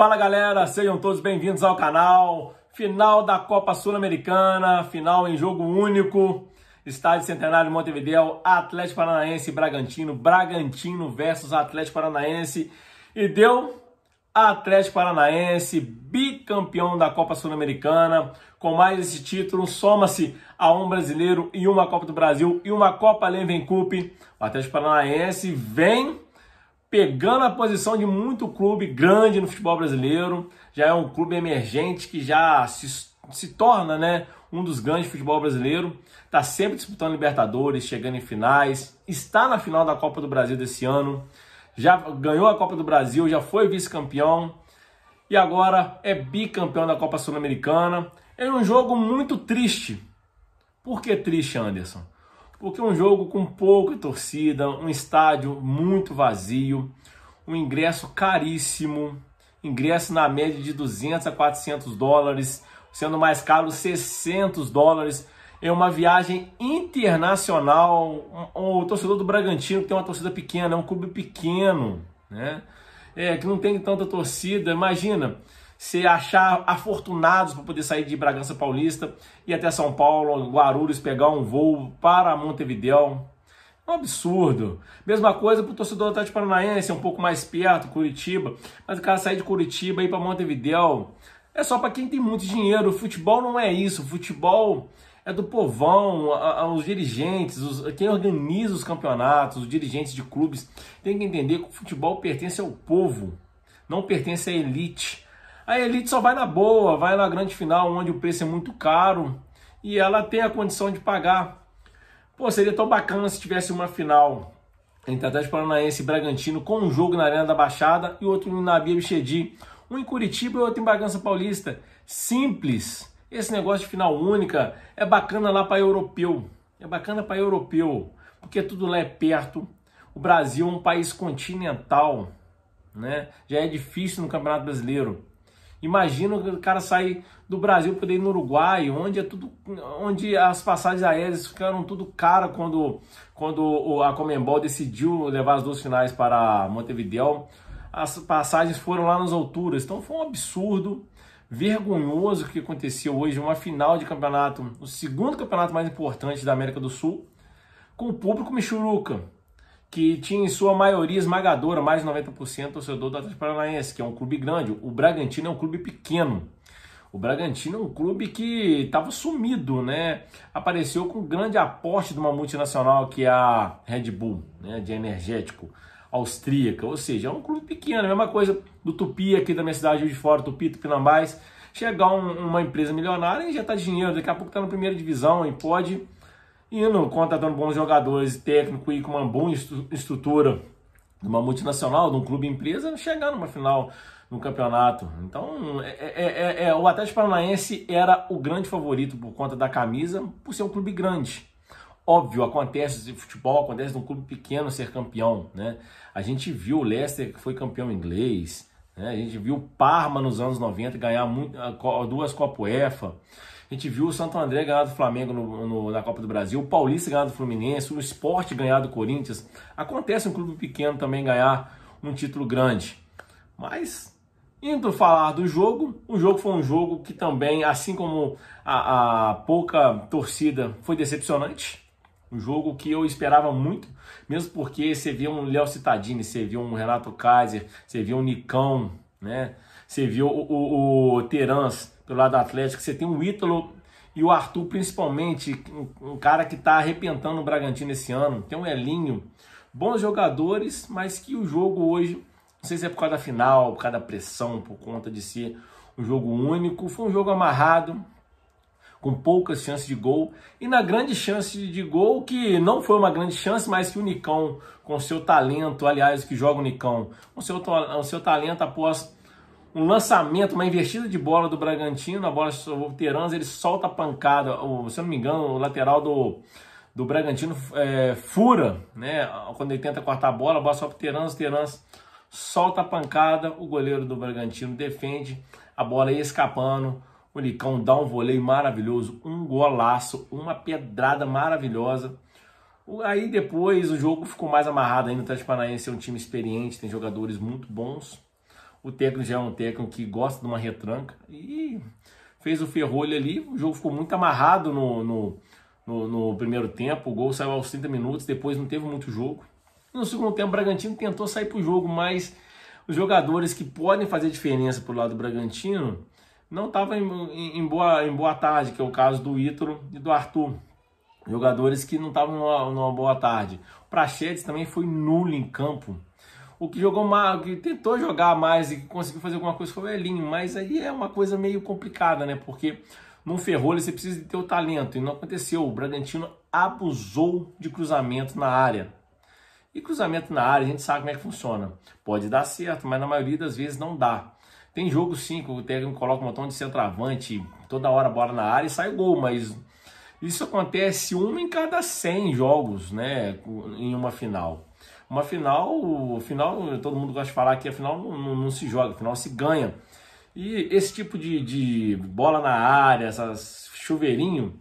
Fala galera, sejam todos bem-vindos ao canal. Final da Copa Sul-Americana, final em jogo único. Estádio Centenário de Montevideo, Atlético Paranaense e Bragantino, Bragantino versus Atlético Paranaense. E deu Atlético Paranaense, bicampeão da Copa Sul-Americana. Com mais esse título, soma-se a um brasileiro e uma Copa do Brasil e uma Copa Leven Cup. O Atlético Paranaense vem pegando a posição de muito clube grande no futebol brasileiro, já é um clube emergente que já se, se torna né, um dos grandes do futebol brasileiro, está sempre disputando Libertadores, chegando em finais, está na final da Copa do Brasil desse ano, já ganhou a Copa do Brasil, já foi vice-campeão e agora é bicampeão da Copa Sul-Americana. É um jogo muito triste. Por que triste, Anderson? porque um jogo com pouca torcida, um estádio muito vazio, um ingresso caríssimo, ingresso na média de 200 a 400 dólares, sendo mais caro 600 dólares, é uma viagem internacional, o torcedor do Bragantino que tem uma torcida pequena, é um clube pequeno, né? É, que não tem tanta torcida, imagina, se achar afortunados para poder sair de Bragança Paulista e até São Paulo, Guarulhos, pegar um voo para Montevideo. Um absurdo. Mesma coisa para o torcedor do Atlético Paranaense, é um pouco mais perto, Curitiba. Mas o cara sair de Curitiba e ir para Montevideo é só para quem tem muito dinheiro. O futebol não é isso. O futebol é do povão, a, a, os dirigentes, os, quem organiza os campeonatos, os dirigentes de clubes. Tem que entender que o futebol pertence ao povo, não pertence à elite. A Elite só vai na boa, vai na grande final, onde o preço é muito caro e ela tem a condição de pagar. Pô, seria tão bacana se tivesse uma final entre Atlético Paranaense e Bragantino com um jogo na Arena da Baixada e outro na Bia Bichedi. Um em Curitiba e outro em Bragança Paulista. Simples. Esse negócio de final única é bacana lá para europeu. É bacana para europeu, porque tudo lá é perto. O Brasil é um país continental, né? Já é difícil no Campeonato Brasileiro. Imagina o cara sair do Brasil para ir no Uruguai, onde é tudo, onde as passagens aéreas ficaram tudo cara quando, quando a Comembol decidiu levar as duas finais para Montevideo. As passagens foram lá nas alturas, então foi um absurdo vergonhoso que aconteceu hoje, uma final de campeonato, o segundo campeonato mais importante da América do Sul, com o público Michuruca que tinha em sua maioria esmagadora, mais de 90% torcedor do Atlético Paranaense, que é um clube grande. O Bragantino é um clube pequeno. O Bragantino é um clube que estava sumido, né? Apareceu com grande aporte de uma multinacional que é a Red Bull, né? De energético austríaca. Ou seja, é um clube pequeno, é a mesma coisa do Tupi aqui da minha cidade de fora, Tupi, Tupinambás. Chegar um, uma empresa milionária e já tá dinheiro, daqui a pouco está na primeira divisão e pode indo contratando bons jogadores, técnico e com uma boa estrutura de uma multinacional, de um clube empresa, chegar numa final no campeonato. Então, é é, é, é, é, o Atlético Paranaense era o grande favorito por conta da camisa, por ser um clube grande. Óbvio, acontece futebol, acontece num clube pequeno ser campeão, né? A gente viu o Leicester que foi campeão inglês, né? A gente viu o Parma nos anos 90 ganhar muito, duas Copa UEFA. A gente viu o Santo André ganhar do Flamengo no, no, na Copa do Brasil, o Paulista ganhar do Fluminense, o Esporte ganhar do Corinthians. Acontece um clube pequeno também ganhar um título grande. Mas, indo falar do jogo, o jogo foi um jogo que também, assim como a, a pouca torcida, foi decepcionante. Um jogo que eu esperava muito, mesmo porque você via um Léo Cittadini, você via um Renato Kaiser, você via um Nicão, né? Você viu o, o, o Terans pelo lado do Atlético, você tem o Ítalo e o Arthur, principalmente, um, um cara que está arrepentando o Bragantino esse ano. Tem o Elinho, bons jogadores, mas que o jogo hoje, não sei se é por causa da final, por causa da pressão, por conta de ser um jogo único, foi um jogo amarrado, com poucas chances de gol. E na grande chance de gol, que não foi uma grande chance, mas que o Nicão, com seu talento, aliás, que joga o Nicão, com seu, o seu talento após um lançamento, uma investida de bola do Bragantino, a bola sobre o Terans, ele solta a pancada, o, se eu não me engano, o lateral do, do Bragantino é, fura, né? Quando ele tenta cortar a bola, a bola sobe para o Terans solta a pancada, o goleiro do Bragantino defende, a bola ia escapando, o Licão dá um voleio maravilhoso, um golaço, uma pedrada maravilhosa. Aí depois o jogo ficou mais amarrado ainda, o Atlético Paranaense é um time experiente, tem jogadores muito bons, o técnico já é um técnico que gosta de uma retranca e fez o ferrolho ali. O jogo ficou muito amarrado no, no, no, no primeiro tempo. O gol saiu aos 30 minutos, depois não teve muito jogo. No segundo tempo, o Bragantino tentou sair para o jogo, mas os jogadores que podem fazer diferença para o lado do Bragantino não estavam em, em, boa, em boa tarde, que é o caso do Ítalo e do Arthur. Jogadores que não estavam numa, numa, boa tarde. O Praxedes também foi nulo em campo. O que jogou mal, que tentou jogar mais e conseguiu fazer alguma coisa foi o Elinho, mas aí é uma coisa meio complicada, né? Porque num ferrolho você precisa de ter o talento e não aconteceu. O Bragantino abusou de cruzamento na área. E cruzamento na área, a gente sabe como é que funciona. Pode dar certo, mas na maioria das vezes não dá. Tem jogo sim, que o técnico coloca um montão de centroavante, toda hora bola na área e sai gol, mas isso acontece um em cada 100 jogos, né, em uma final. Uma final, final, todo mundo gosta de falar que a final não, não, não se joga, a final se ganha. E esse tipo de, de bola na área, essas chuveirinho,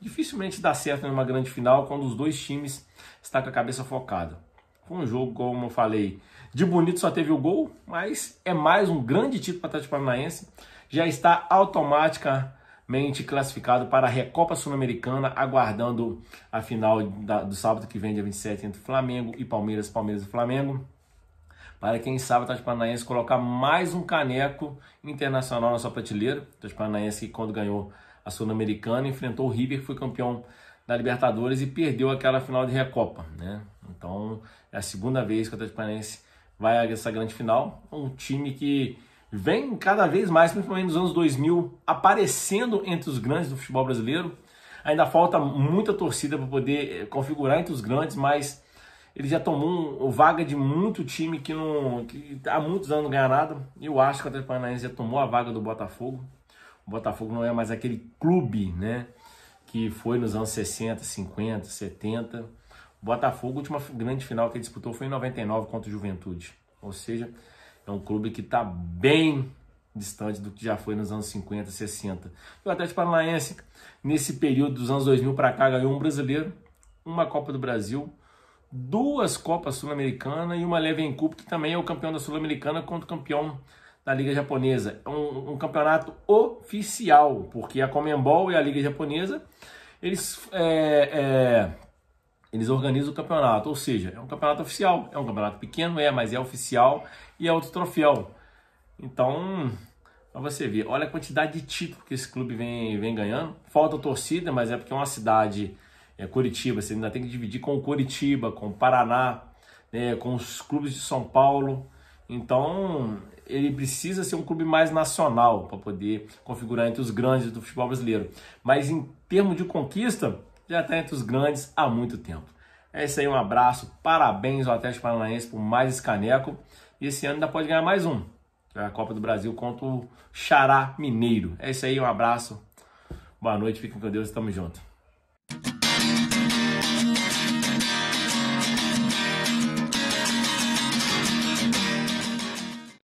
dificilmente dá certo numa grande final quando os dois times estão com a cabeça focada. Foi um jogo, como eu falei, de bonito só teve o gol, mas é mais um grande título para o Atlético Paranaense. Já está automática mente classificado para a Recopa Sul-Americana, aguardando a final da, do sábado que vem, dia 27, entre Flamengo e Palmeiras, Palmeiras e Flamengo. Para quem sabe, o Atlético Paranaense colocar mais um caneco internacional na sua prateleira. O Paranaense, que quando ganhou a Sul-Americana, enfrentou o River, que foi campeão da Libertadores e perdeu aquela final de Recopa, né? Então, é a segunda vez que o Atlético Paranaense vai a essa grande final. Um time que vem cada vez mais, principalmente nos anos 2000, aparecendo entre os grandes do futebol brasileiro. Ainda falta muita torcida para poder eh, configurar entre os grandes, mas ele já tomou um, vaga de muito time que, não, que há muitos anos não ganha nada. Eu acho que o Atlético Paranaense já tomou a vaga do Botafogo. O Botafogo não é mais aquele clube, né? Que foi nos anos 60, 50, 70. O Botafogo, a última grande final que ele disputou foi em 99 contra o Juventude. Ou seja, é um clube que está bem distante do que já foi nos anos 50, 60. E o Atlético Paranaense, nesse período dos anos 2000 para cá, ganhou um brasileiro, uma Copa do Brasil, duas Copas Sul-Americana e uma Leven Cup, que também é o campeão da Sul-Americana contra o campeão da Liga Japonesa. É um, um, campeonato oficial, porque a Comembol e a Liga Japonesa, eles é, é, eles organizam o campeonato, ou seja, é um campeonato oficial, é um campeonato pequeno, é, mas é oficial e é outro troféu. Então, pra você ver, olha a quantidade de títulos que esse clube vem, vem ganhando. Falta torcida, mas é porque é uma cidade, é Curitiba, você ainda tem que dividir com Curitiba, com Paraná, né, com os clubes de São Paulo. Então, ele precisa ser um clube mais nacional para poder configurar entre os grandes do futebol brasileiro. Mas em termos de conquista, já está entre os grandes há muito tempo. É isso aí, um abraço, parabéns ao Atlético Paranaense por mais esse caneco. E esse ano ainda pode ganhar mais um. A Copa do Brasil contra o Xará Mineiro. É isso aí, um abraço, boa noite, fiquem com Deus, tamo junto.